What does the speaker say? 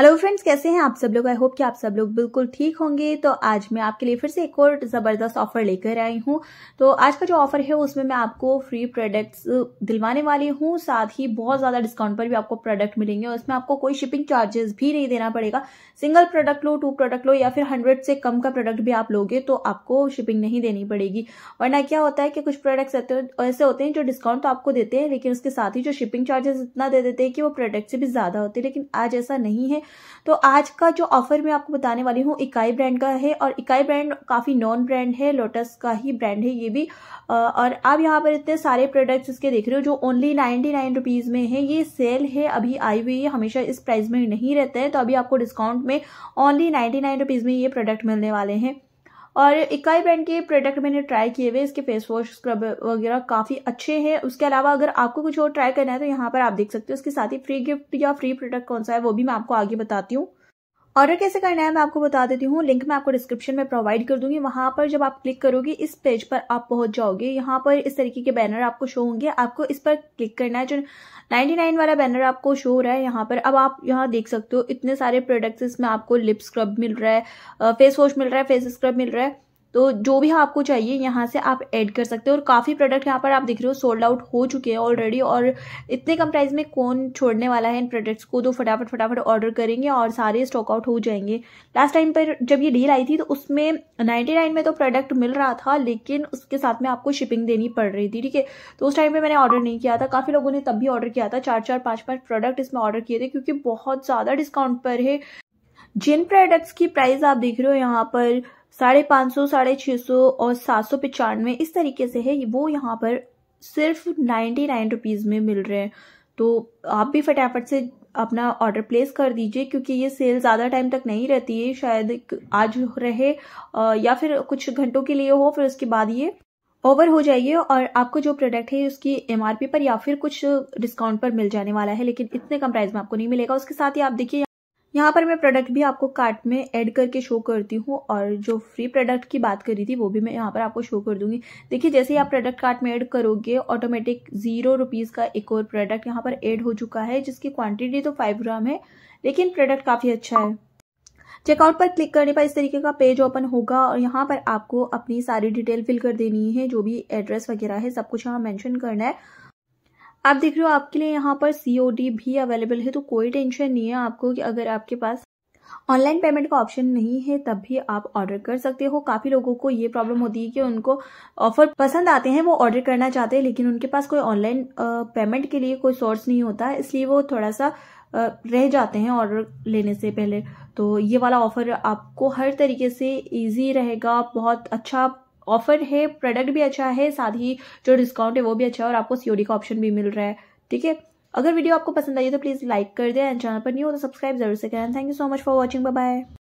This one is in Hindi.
हेलो फ्रेंड्स कैसे हैं आप सब लोग आई होप कि आप सब लोग बिल्कुल ठीक होंगे तो आज मैं आपके लिए फिर से एक और ज़बरदस्त ऑफर लेकर आई हूं तो आज का जो ऑफर है उसमें मैं आपको फ्री प्रोडक्ट्स दिलवाने वाली हूं साथ ही बहुत ज़्यादा डिस्काउंट पर भी आपको प्रोडक्ट मिलेंगे और इसमें आपको कोई शिपिंग चार्जेस भी नहीं देना पड़ेगा सिंगल प्रोडक्ट लो टू प्रोडक्ट लो या फिर हंड्रेड से कम का प्रोडक्ट भी आप लोगे तो आपको शिपिंग नहीं देनी पड़ेगी वरना क्या होता है कि कुछ प्रोडक्ट्स ऐसे होते हैं जो डिस्काउंट तो आपको देते हैं लेकिन उसके साथ ही जो शिपिंग चार्जेस इतना दे देते हैं कि वो प्रोडक्ट से भी ज़्यादा होते हैं लेकिन आज ऐसा नहीं है तो आज का जो ऑफर मैं आपको बताने वाली हूँ इकाई ब्रांड का है और इकाई ब्रांड काफ़ी नॉन ब्रांड है लोटस का ही ब्रांड है ये भी और आप यहाँ पर इतने सारे प्रोडक्ट्स इसके देख रहे हो जो ओनली नाइन्टी नाइन रुपीज़ में है ये सेल है अभी आई हुई है हमेशा इस प्राइस में नहीं रहते हैं तो अभी आपको डिस्काउंट में ओनली नाइन्टी नाइन रुपीज़ में ये प्रोडक्ट मिलने वाले हैं और इकाई ब्रांड के प्रोडक्ट मैंने ट्राई किए हुए इसके फेस वॉश स्क्रब वगैरह काफ़ी अच्छे हैं उसके अलावा अगर आपको कुछ और ट्राई करना है तो यहाँ पर आप देख सकते हो उसके साथ ही फ्री गिफ्ट या फ्री प्रोडक्ट कौन सा है वो भी मैं आपको आगे बताती हूँ ऑर्डर कैसे करना है मैं आपको बता देती हूँ लिंक मैं आपको डिस्क्रिप्शन में प्रोवाइड कर दूंगी वहां पर जब आप क्लिक करोगे इस पेज पर आप पहुंच जाओगे यहाँ पर इस तरीके के बैनर आपको शो होंगे आपको इस पर क्लिक करना है जो 99 वाला बैनर आपको शो हो रहा है यहाँ पर अब आप यहाँ देख सकते हो इतने सारे प्रोडक्ट्स इसमें आपको लिप स्क्रब मिल रहा है फेस वॉश मिल रहा है फेस स्क्रब मिल रहा है तो जो भी हाँ आपको चाहिए यहाँ से आप ऐड कर सकते हो और काफ़ी प्रोडक्ट यहाँ पर आप देख रहे हो सोल्ड आउट हो चुके हैं ऑलरेडी और इतने कम प्राइस में कौन छोड़ने वाला है इन प्रोडक्ट्स को तो फटाफट फटाफट ऑर्डर करेंगे और सारे स्टॉक आउट हो जाएंगे लास्ट टाइम पर जब ये डील आई थी तो उसमें नाइन्टी नाइन में तो प्रोडक्ट मिल रहा था लेकिन उसके साथ में आपको शिपिंग देनी पड़ रही थी ठीक है तो उस टाइम पर मैंने ऑर्डर नहीं किया था काफ़ी लोगों ने तब भी ऑर्डर किया था चार चार पाँच पाँच प्रोडक्ट इसमें ऑर्डर किए थे क्योंकि बहुत ज़्यादा डिस्काउंट पर है जिन प्रोडक्ट्स की प्राइस आप देख रहे हो यहाँ पर साढ़े पाँच सौ साढ़े छः सौ और सात सौ पचानवे इस तरीके से है वो यहाँ पर सिर्फ नाइन्टी नाइन रुपीज़ में मिल रहे हैं तो आप भी फटाफट से अपना ऑर्डर प्लेस कर दीजिए क्योंकि ये सेल ज़्यादा टाइम तक नहीं रहती है शायद आज रहे या फिर कुछ घंटों के लिए हो फिर उसके बाद ये ओवर हो जाइए और आपको जो प्रोडक्ट है उसकी एमआरपी पर या फिर कुछ डिस्काउंट पर मिल जाने वाला है लेकिन इतने कम प्राइस में आपको नहीं मिलेगा उसके साथ ही आप देखिए यहाँ पर मैं प्रोडक्ट भी आपको कार्ट में ऐड करके शो करती हूँ और जो फ्री प्रोडक्ट की बात करी थी वो भी मैं यहाँ पर आपको शो कर दूंगी देखिए जैसे ही आप प्रोडक्ट कार्ट में ऐड करोगे ऑटोमेटिक जीरो रुपीज़ का एक और प्रोडक्ट यहाँ पर ऐड हो चुका है जिसकी क्वांटिटी तो फाइव ग्राम है लेकिन प्रोडक्ट काफ़ी अच्छा है चेकआउट पर क्लिक करने पर इस तरीके का पेज ओपन होगा और यहाँ पर आपको अपनी सारी डिटेल फिल कर देनी है जो भी एड्रेस वगैरह है सब कुछ यहाँ मैंशन करना है आप देख रहे हो आपके लिए यहाँ पर सीओडी भी अवेलेबल है तो कोई टेंशन नहीं है आपको कि अगर आपके पास ऑनलाइन पेमेंट का ऑप्शन नहीं है तब भी आप ऑर्डर कर सकते हो काफी लोगों को ये प्रॉब्लम होती है कि उनको ऑफर पसंद आते हैं वो ऑर्डर करना चाहते हैं लेकिन उनके पास कोई ऑनलाइन पेमेंट के लिए कोई सोर्स नहीं होता इसलिए वो थोड़ा सा रह जाते हैं ऑर्डर लेने से पहले तो ये वाला ऑफर आपको हर तरीके से इजी रहेगा बहुत अच्छा ऑफर है प्रोडक्ट भी अच्छा है साथ ही जो डिस्काउंट है वो भी अच्छा है और आपको सीओडी का ऑप्शन भी मिल रहा है ठीक है अगर वीडियो आपको पसंद आई तो प्लीज़ लाइक कर दें एंड चैनल पर न्यू हो तो सब्सक्राइब जरूर से करें thank you so much for watching bye